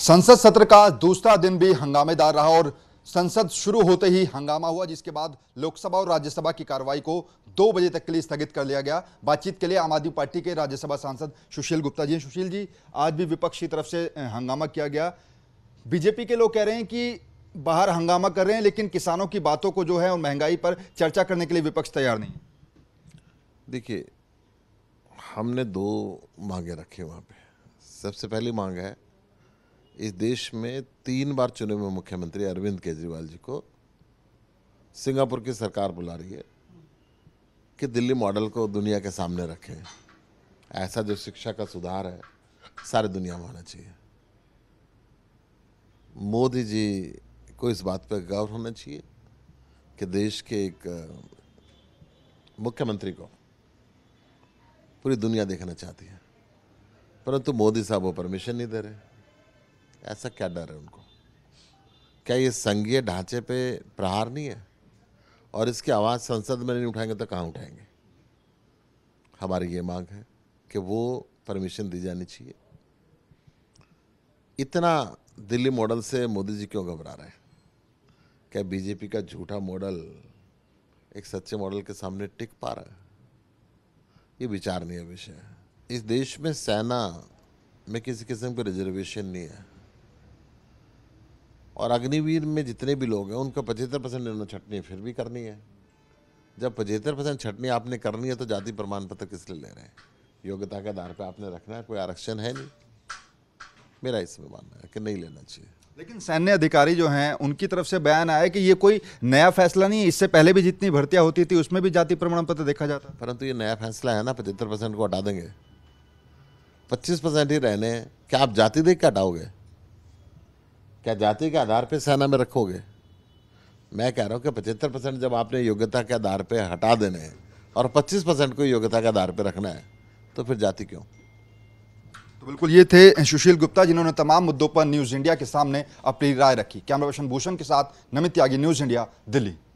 संसद सत्र का दूसरा दिन भी हंगामेदार रहा और संसद शुरू होते ही हंगामा हुआ जिसके बाद लोकसभा और राज्यसभा की कार्रवाई को दो बजे तक के लिए स्थगित कर लिया गया बातचीत के लिए आम आदमी पार्टी के राज्यसभा सांसद सुशील गुप्ता जी सुशील जी आज भी विपक्ष की तरफ से हंगामा किया गया बीजेपी के लोग कह रहे हैं कि बाहर हंगामा कर रहे हैं लेकिन किसानों की बातों को जो है महंगाई पर चर्चा करने के लिए विपक्ष तैयार नहीं देखिए हमने दो मांगे रखे वहाँ पे सबसे पहली मांग है इस देश में तीन बार चुने हुए मुख्यमंत्री अरविंद केजरीवाल जी को सिंगापुर की सरकार बुला रही है कि दिल्ली मॉडल को दुनिया के सामने रखें ऐसा जो शिक्षा का सुधार है सारी दुनिया में होना चाहिए मोदी जी को इस बात पर गौर होना चाहिए कि देश के एक मुख्यमंत्री को पूरी दुनिया देखना चाहती है परंतु मोदी साहब वो परमिशन नहीं दे रहे ऐसा क्या डर है उनको क्या ये संघीय ढांचे पे प्रहार नहीं है और इसकी आवाज़ संसद में नहीं उठाएंगे तो कहाँ उठाएंगे हमारी ये मांग है कि वो परमिशन दी जानी चाहिए इतना दिल्ली मॉडल से मोदी जी क्यों घबरा रहे हैं क्या बीजेपी का झूठा मॉडल एक सच्चे मॉडल के सामने टिक पा रहा है ये विचारणीय विषय है इस देश में सेना में किसी किस्म का रिजर्वेशन नहीं है और अग्निवीर में जितने भी लोग हैं उनका पचहत्तर परसेंट इन्होंने छटनी फिर भी करनी है जब पचहत्तर परसेंट छटनी आपने करनी है तो जाति प्रमाण पत्र किस लिए ले रहे हैं योग्यता के आधार पर आपने रखना है कोई आरक्षण है नहीं मेरा इसमें मानना है कि नहीं लेना चाहिए लेकिन सैन्य अधिकारी जो हैं उनकी तरफ से बयान आया कि ये कोई नया फैसला नहीं इससे पहले भी जितनी भर्तियां होती थी उसमें भी जाति प्रमाण पत्र देखा जाता परंतु ये नया फैसला है ना पचहत्तर परसेंट को हटा देंगे पच्चीस परसेंट ही रहने क्या आप जाति देख के हटाओगे क्या जाति के आधार पे सेना में रखोगे मैं कह रहा हूँ कि पचहत्तर परसेंट जब आपने योग्यता के आधार पे हटा देने हैं और पच्चीस परसेंट को योग्यता के आधार पे रखना है तो फिर जाति क्यों तो बिल्कुल ये थे सुशील गुप्ता जिन्होंने तमाम मुद्दों पर न्यूज़ इंडिया के सामने अपनी राय रखी कैमरा पर्सन भूषण के साथ नमित त्यागी न्यूज़ इंडिया दिल्ली